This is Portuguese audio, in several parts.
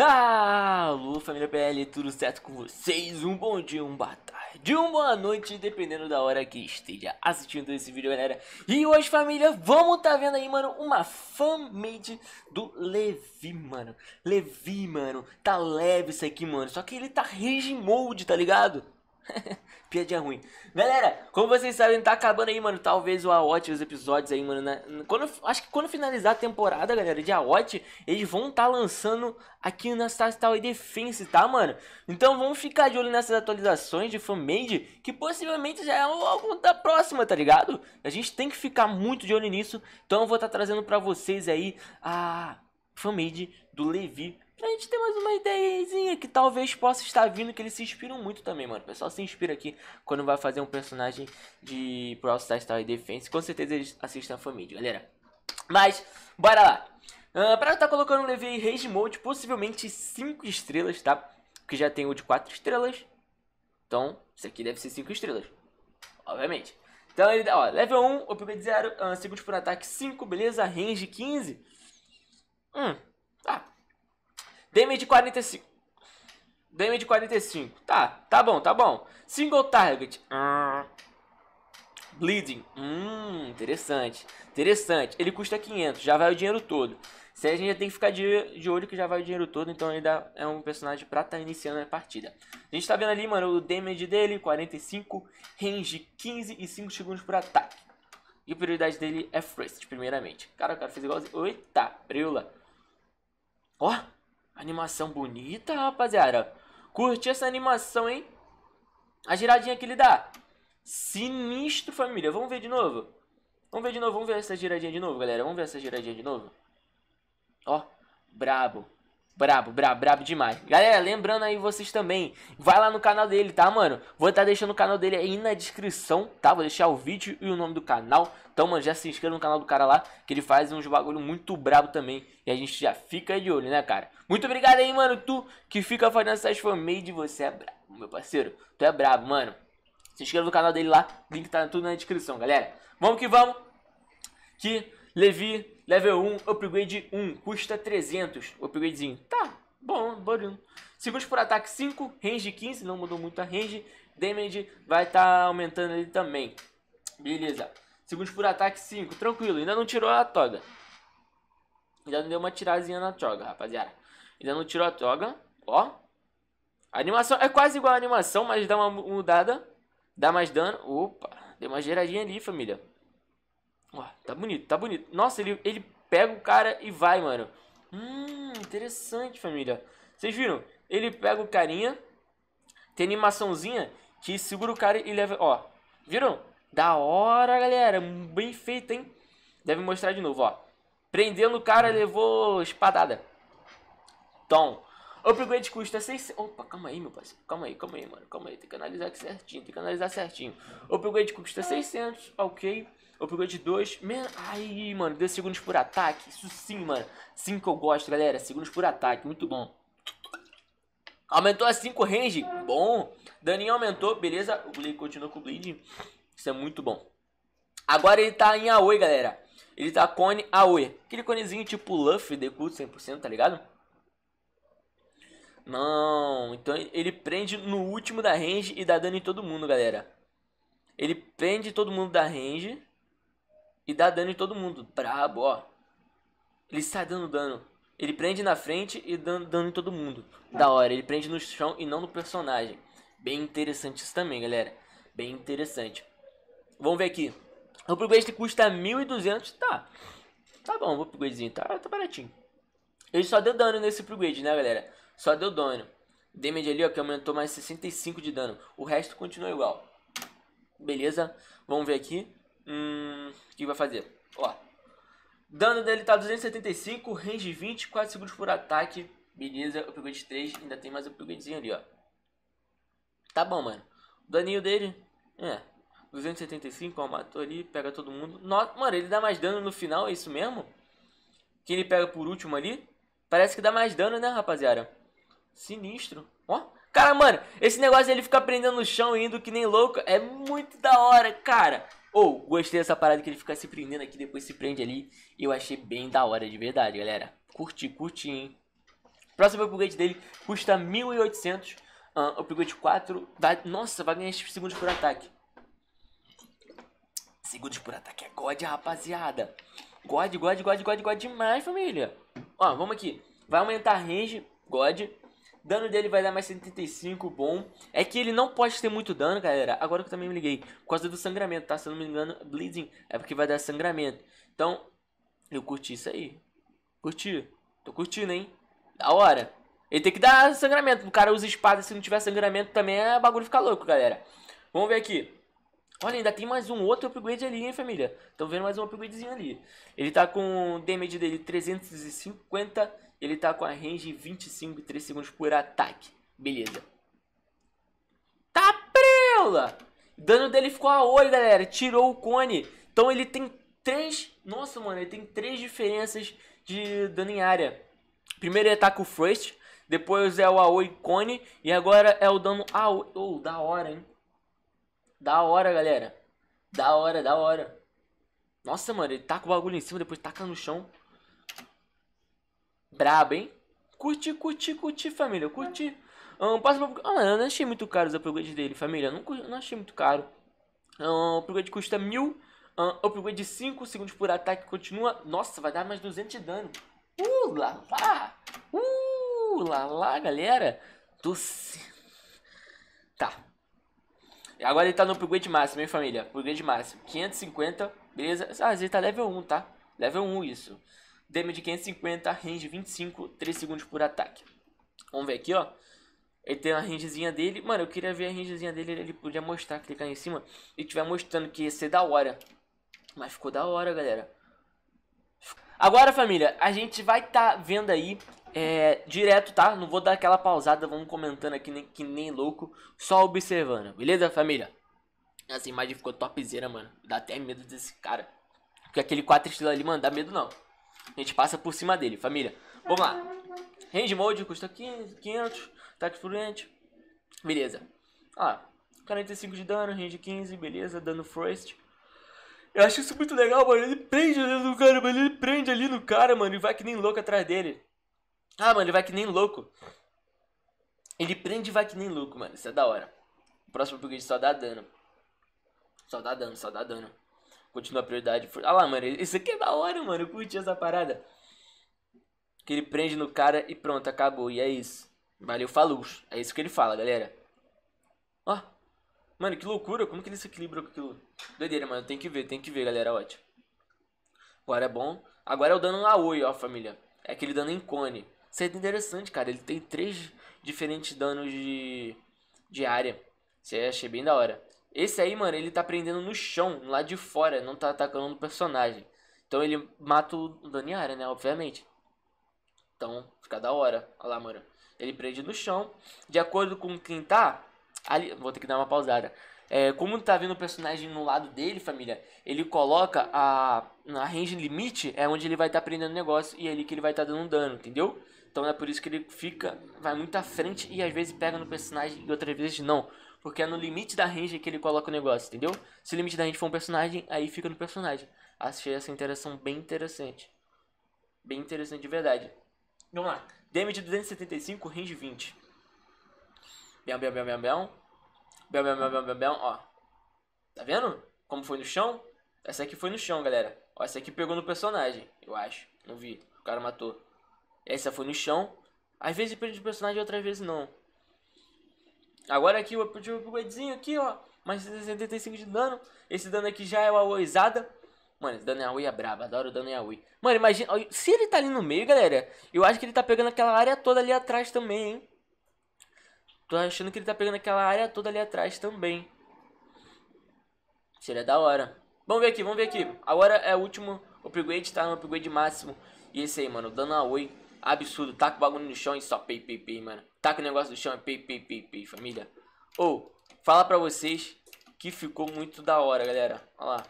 Alô ah, família PL, tudo certo com vocês? Um bom dia, um boa tarde, uma boa noite, dependendo da hora que esteja assistindo esse vídeo, galera. E hoje, família, vamos tá vendo aí, mano, uma fanmade do Levi, mano. Levi, mano, tá leve isso aqui, mano, só que ele tá rage mode, tá ligado? Piadinha é ruim. Galera, como vocês sabem, tá acabando aí, mano. Talvez o AOT, os episódios aí, mano. Né? Quando, acho que quando finalizar a temporada, galera, de AOT, eles vão estar tá lançando aqui na Star Tower Defense, tá, mano? Então vamos ficar de olho nessas atualizações de fanmade, que possivelmente já é algum da próxima, tá ligado? A gente tem que ficar muito de olho nisso. Então eu vou estar tá trazendo pra vocês aí a fanmade do Levi Pra gente ter mais uma ideiazinha que talvez possa estar vindo, que eles se inspiram muito também, mano. O pessoal se inspira aqui quando vai fazer um personagem de Brawl Stars e Defense. Com certeza eles assistem a família, galera. Mas, bora lá. Uh, ah, pra estar tá colocando, eu levei Rage Mode, possivelmente 5 estrelas, tá? que já tem o de 4 estrelas. Então, isso aqui deve ser 5 estrelas. Obviamente. Então, ele, ó, level 1, upgrade 0, uh, segundos por ataque 5, beleza? Range 15. Hum, Damage 45. Damage 45. Tá, tá bom, tá bom. Single target. Hum. Bleeding. Hum, interessante. Interessante. Ele custa 500, já vai o dinheiro todo. Se a gente tem que ficar de, de olho que já vai o dinheiro todo, então ainda é um personagem pra estar tá iniciando a partida. A gente tá vendo ali, mano, o damage dele, 45, range 15 e 5 segundos por ataque. E a prioridade dele é Frost primeiramente. Cara, o cara fez igualzinho. Oita, preula. Ó, Animação bonita, rapaziada. Curti essa animação, hein? A giradinha que ele dá. Sinistro, família. Vamos ver de novo. Vamos ver de novo. Vamos ver essa giradinha de novo, galera. Vamos ver essa giradinha de novo. Ó, brabo. Brabo, brabo, brabo demais. Galera, lembrando aí vocês também, vai lá no canal dele, tá, mano? Vou estar tá deixando o canal dele aí na descrição, tá? Vou deixar o vídeo e o nome do canal. Então, mano, já se inscreva no canal do cara lá, que ele faz uns bagulho muito brabo também. E a gente já fica de olho, né, cara? Muito obrigado aí, mano, tu que fica fazendo essas fanmade. Você é brabo, meu parceiro. Tu é brabo, mano. Se inscreva no canal dele lá, link tá tudo na descrição, galera. Vamos que vamos, que Levi, level 1, upgrade 1, custa 300, upgradezinho. Tá, bom, bom. Segundos por ataque 5, range 15, não mudou muito a range. Damage vai estar tá aumentando ali também. Beleza. Segundos por ataque 5, tranquilo, ainda não tirou a toga. Ainda não deu uma tirazinha na toga, rapaziada. Ainda não tirou a toga, ó. A animação é quase igual a animação, mas dá uma mudada. Dá mais dano. Opa, deu uma geradinha ali, família. Ó, tá bonito, tá bonito. Nossa, ele, ele pega o cara e vai, mano. Hum, interessante, família. Vocês viram? Ele pega o carinha, tem animaçãozinha que segura o cara e leva... Ó, viram? Da hora, galera. Bem feito, hein? Deve mostrar de novo, ó. Prendendo o cara, levou espadada. Tom. Upgrade custa 600... Opa, calma aí, meu parceiro. Calma aí, calma aí, mano. Calma aí, tem que analisar aqui certinho. Tem que analisar certinho. Upgrade custa 600, ok. Upgrade 2, man, ai, mano, 2 segundos por ataque, isso sim, mano. 5 eu gosto, galera, segundos por ataque, muito bom. Aumentou a 5 range, bom. Daninho aumentou, beleza. O Blade continua com o Blade, isso é muito bom. Agora ele tá em Aoi, galera. Ele tá cone Aoi. Aquele conezinho tipo Luffy, Deku 100%, tá ligado? Não, então ele prende no último da range e dá dano em todo mundo, galera. Ele prende todo mundo da range e dá dano em todo mundo. Brabo, ó. Ele sai dando dano. Ele prende na frente e dando dano em todo mundo. Da hora, ele prende no chão e não no personagem. Bem interessante isso também, galera. Bem interessante. Vamos ver aqui. O upgrade custa 1.200, tá. Tá bom, o upgradezinho, tá, tá baratinho. Ele só deu dano nesse upgrade, né, galera? Só deu dano. Damage ali, ó, que aumentou mais 65 de dano. O resto continua igual. Beleza? Vamos ver aqui. Hum, o que vai fazer? Ó. Dano dele tá 275, range 20, 4 segundos por ataque. Beleza, upgrade 3, ainda tem mais upgradezinho ali, ó. Tá bom, mano. O daninho dele, é, 275, ó, matou ali, pega todo mundo. Nossa, mano, ele dá mais dano no final, é isso mesmo? Que ele pega por último ali. Parece que dá mais dano, né, rapaziada? Sinistro. Ó. Cara, mano, esse negócio ele fica prendendo no chão e indo que nem louco é muito da hora, cara. Ou, oh, gostei dessa parada que ele fica se prendendo aqui, depois se prende ali. Eu achei bem da hora, de verdade, galera. Curti, curti, hein? Próximo upgrade dele custa 1.800. Uh, ah, upgrade 4. Vai, nossa, vai ganhar segundos por ataque. Segundos por ataque é God, rapaziada. God, God, God, God, God demais, família. Ó, vamos aqui. Vai aumentar a range, God. Dano dele vai dar mais 75, bom. É que ele não pode ter muito dano, galera. Agora que eu também me liguei. Por causa do sangramento, tá? Se eu não me engano, bleeding é porque vai dar sangramento. Então, eu curti isso aí. Curti. Tô curtindo, hein? Da hora. Ele tem que dar sangramento. O cara usa espada, se não tiver sangramento também, é bagulho fica louco, galera. Vamos ver aqui. Olha, ainda tem mais um outro upgrade ali, hein, família? Estão vendo mais um upgradezinho ali. Ele tá com o damage dele 350 ele tá com a range 25 e 3 segundos por ataque. Beleza. Tá prela! Dano dele ficou a 8, galera. Tirou o cone. Então ele tem três, Nossa, mano. Ele tem três diferenças de dano em área. Primeiro ele ataca o first, Depois é o Aoi Cone. E agora é o dano Aoi. Oh, da hora, hein? Da hora, galera. Da hora, da hora. Nossa, mano, ele taca o bagulho em cima, depois taca no chão. Brabo, hein? Curti, curti, curti, família. Curti. Um, passa pra... Ah, eu não achei muito caro os upgrade dele, família. Não, não achei muito caro. o upgrade custa mil. O upgrade de 5 segundos por ataque continua. Nossa, vai dar mais 200 de dano. Uh, lá, lá. Uh, lá, lá, galera. Tô... Tá. Agora ele tá no upgrade máximo, hein, família? Upgrade máximo. 550, beleza. Ah, ele tá level 1, tá? Level 1 isso. Damage de 550, range 25, 3 segundos por ataque. Vamos ver aqui, ó. Ele tem a rangezinha dele. Mano, eu queria ver a rangezinha dele. Ele podia mostrar, clicar em cima. E tiver mostrando que ia ser da hora. Mas ficou da hora, galera. Agora, família, a gente vai tá vendo aí é, direto, tá? Não vou dar aquela pausada, vamos comentando aqui nem, que nem louco. Só observando, beleza, família? Essa imagem ficou topzera, mano. Dá até medo desse cara. Porque aquele 4 estrelas ali, mano, dá medo não. A gente passa por cima dele, família. Vamos lá. Range Mode custa 15, 500. Ataque fluente. Beleza. Ó, 45 de dano, range 15, beleza. Dano Frost. Eu acho isso muito legal, mano. Ele prende ali no cara, mano. Ele prende ali no cara, mano. E vai que nem louco atrás dele. Ah, mano, ele vai que nem louco. Ele prende e vai que nem louco, mano. Isso é da hora. O próximo upgrade só dá dano. Só dá dano, só dá dano. Continua a prioridade. Ah lá, mano, isso aqui é da hora, mano. Eu curti essa parada. Que ele prende no cara e pronto, acabou. E é isso. Valeu, falou. É isso que ele fala, galera. Ó. Mano, que loucura. Como que ele se equilibra com aquilo? Doideira, mano. Tem que ver, tem que ver, galera. Ótimo. Agora é bom. Agora é o dano Aoi, ó, família. É aquele dano em cone. Isso é interessante, cara. Ele tem três diferentes danos de, de área. Isso aí achei bem da hora. Esse aí, mano, ele tá prendendo no chão, lá de fora, não tá atacando no personagem. Então ele mata o Daniara, né? Obviamente. Então, fica da hora. Olha lá, mano. Ele prende no chão. De acordo com quem tá. Ali, vou ter que dar uma pausada. É, como tá vindo o personagem no lado dele, família, ele coloca a, a range limite, é onde ele vai estar tá prendendo negócio e é ali que ele vai estar tá dando dano, entendeu? Então é por isso que ele fica, vai muito à frente e às vezes pega no personagem e outras vezes não. Porque é no limite da range que ele coloca o negócio, entendeu? Se o limite da range for um personagem, aí fica no personagem. Achei essa interação bem interessante. Bem interessante de verdade. Vamos lá. Damage 275, range 20. Bem, bem, bem, bem, bem. Bel, bel, bel, bel, bel, bel, ó. Tá vendo? Como foi no chão? Essa aqui foi no chão, galera. Ó, essa aqui pegou no personagem, eu acho. Não vi. O cara matou. Essa foi no chão. Às vezes prende o personagem, outras vezes não. Agora aqui o upgradezinho aqui, ó. Mais 75 de dano. Esse dano aqui já é o oizada. Mano, esse dano Yahweh é brabo, adoro o dano Yahweh. Mano, imagina. Se ele tá ali no meio, galera, eu acho que ele tá pegando aquela área toda ali atrás também, hein? Tô achando que ele tá pegando aquela área toda ali atrás também. Seria da hora. Vamos ver aqui, vamos ver aqui. Agora é o último upgrade, tá no upgrade máximo. E esse aí, mano, dando a oi. Absurdo. Taca tá o bagulho no chão e só pei, pei, pei, mano. Taca tá o negócio no chão e pei, pei, pei, pei, família. Ou, oh, fala pra vocês que ficou muito da hora, galera. Olha lá.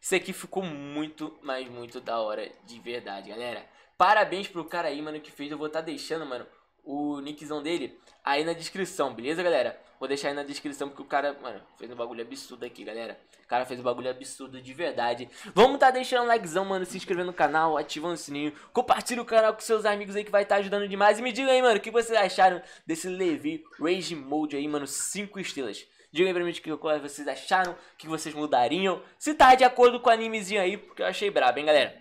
Isso aqui ficou muito, mas muito da hora de verdade, galera. Parabéns pro cara aí, mano, que fez. Eu vou estar tá deixando, mano, o nickzão dele aí na descrição, beleza, galera? Vou deixar aí na descrição porque o cara, mano, fez um bagulho absurdo aqui, galera. O cara fez um bagulho absurdo de verdade. Vamos tá deixando o likezão, mano, se inscrevendo no canal, ativando o sininho, compartilha o canal com seus amigos aí que vai estar tá ajudando demais. E me diga aí, mano, o que vocês acharam desse Levi Rage Mode aí, mano, 5 estrelas. Diga aí pra mim o que vocês acharam, o que vocês mudariam, se tá de acordo com o animezinho aí, porque eu achei brabo, hein, galera?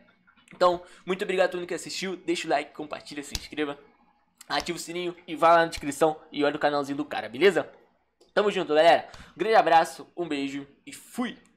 Então, muito obrigado a todo mundo que assistiu, deixa o like, compartilha, se inscreva ativa o sininho e vai lá na descrição e olha o canalzinho do cara, beleza? Tamo junto, galera. Um grande abraço, um beijo e fui!